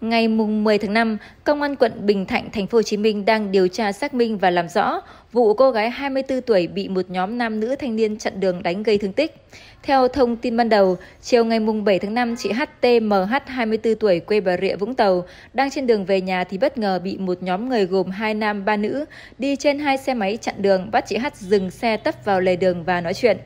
Ngày 10 tháng 5, Công an quận Bình Thạnh, thành phố Hồ Chí Minh đang điều tra xác minh và làm rõ vụ cô gái 24 tuổi bị một nhóm nam nữ thanh niên chặn đường đánh gây thương tích. Theo thông tin ban đầu, chiều ngày 7 tháng 5, chị HTMH 24 tuổi quê Bà Rịa, Vũng Tàu đang trên đường về nhà thì bất ngờ bị một nhóm người gồm hai nam ba nữ đi trên hai xe máy chặn đường bắt chị H dừng xe tấp vào lề đường và nói chuyện.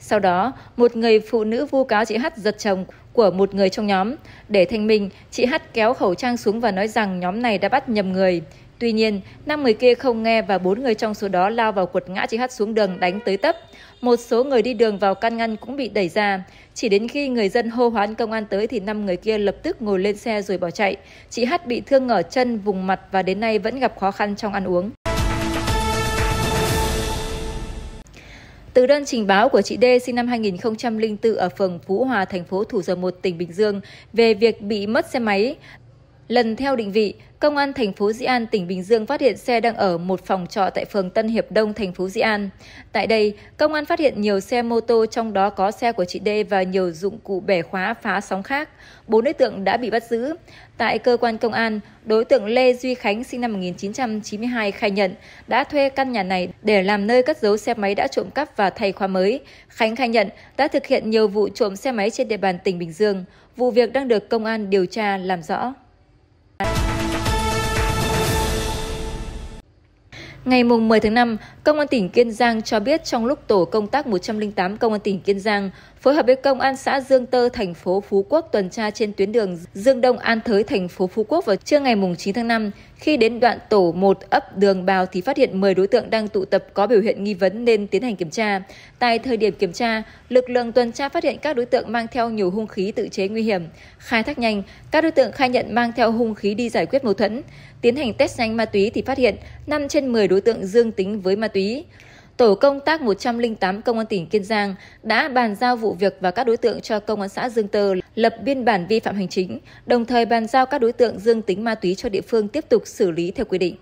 Sau đó, một người phụ nữ vu cáo chị Hát giật chồng của một người trong nhóm. Để thanh minh, chị Hát kéo khẩu trang xuống và nói rằng nhóm này đã bắt nhầm người. Tuy nhiên, năm người kia không nghe và bốn người trong số đó lao vào quật ngã chị Hát xuống đường đánh tới tấp. Một số người đi đường vào can ngăn cũng bị đẩy ra. Chỉ đến khi người dân hô hoán công an tới thì năm người kia lập tức ngồi lên xe rồi bỏ chạy. Chị Hát bị thương ở chân, vùng mặt và đến nay vẫn gặp khó khăn trong ăn uống. Từ đơn trình báo của chị D sinh năm 2004 ở phường Phú Hòa, thành phố Thủ Dầu Một, tỉnh Bình Dương về việc bị mất xe máy, Lần theo định vị, công an thành phố Di An tỉnh Bình Dương phát hiện xe đang ở một phòng trọ tại phường Tân Hiệp Đông thành phố Di An. Tại đây, công an phát hiện nhiều xe mô tô trong đó có xe của chị D và nhiều dụng cụ bẻ khóa phá sóng khác. Bốn đối tượng đã bị bắt giữ. Tại cơ quan công an, đối tượng Lê Duy Khánh sinh năm 1992 khai nhận đã thuê căn nhà này để làm nơi cất giấu xe máy đã trộm cắp và thay khóa mới. Khánh khai nhận đã thực hiện nhiều vụ trộm xe máy trên địa bàn tỉnh Bình Dương. Vụ việc đang được công an điều tra làm rõ. Ngày 10 tháng 5, Công an tỉnh Kiên Giang cho biết trong lúc tổ công tác 108 Công an tỉnh Kiên Giang phối hợp với Công an xã Dương Tơ, thành phố Phú Quốc tuần tra trên tuyến đường Dương Đông An Thới, thành phố Phú Quốc vào trưa ngày 9 tháng 5. Khi đến đoạn tổ 1 ấp Đường Bào thì phát hiện 10 đối tượng đang tụ tập có biểu hiện nghi vấn nên tiến hành kiểm tra. Tại thời điểm kiểm tra, lực lượng tuần tra phát hiện các đối tượng mang theo nhiều hung khí tự chế nguy hiểm. Khai thác nhanh, các đối tượng khai nhận mang theo hung khí đi giải quyết mâu thuẫn. Tiến hành test nhanh ma túy thì phát hiện 5 trên 10 đối đối tượng dương tính với ma túy. Tổ công tác 108 Công an tỉnh Kiên Giang đã bàn giao vụ việc và các đối tượng cho Công an xã Dương Tơ lập biên bản vi phạm hành chính, đồng thời bàn giao các đối tượng dương tính ma túy cho địa phương tiếp tục xử lý theo quy định.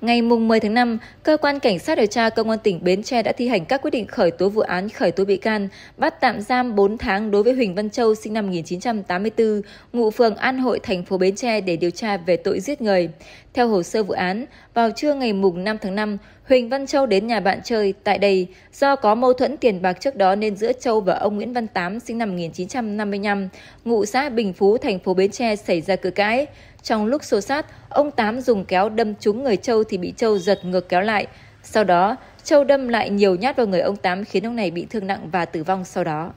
Ngày 10 tháng 5, Cơ quan Cảnh sát điều tra Công an tỉnh Bến Tre đã thi hành các quyết định khởi tố vụ án, khởi tố bị can, bắt tạm giam 4 tháng đối với Huỳnh Văn Châu sinh năm 1984, ngụ phường An Hội, thành phố Bến Tre để điều tra về tội giết người. Theo hồ sơ vụ án, vào trưa ngày 5 tháng 5, Huỳnh Văn Châu đến nhà bạn chơi tại đây. Do có mâu thuẫn tiền bạc trước đó nên giữa Châu và ông Nguyễn Văn Tám sinh năm 1955, ngụ xã Bình Phú, thành phố Bến Tre xảy ra cự cãi. Trong lúc xô sát, ông Tám dùng kéo đâm trúng người Châu thì bị Châu giật ngược kéo lại. Sau đó, Châu đâm lại nhiều nhát vào người ông Tám khiến ông này bị thương nặng và tử vong sau đó.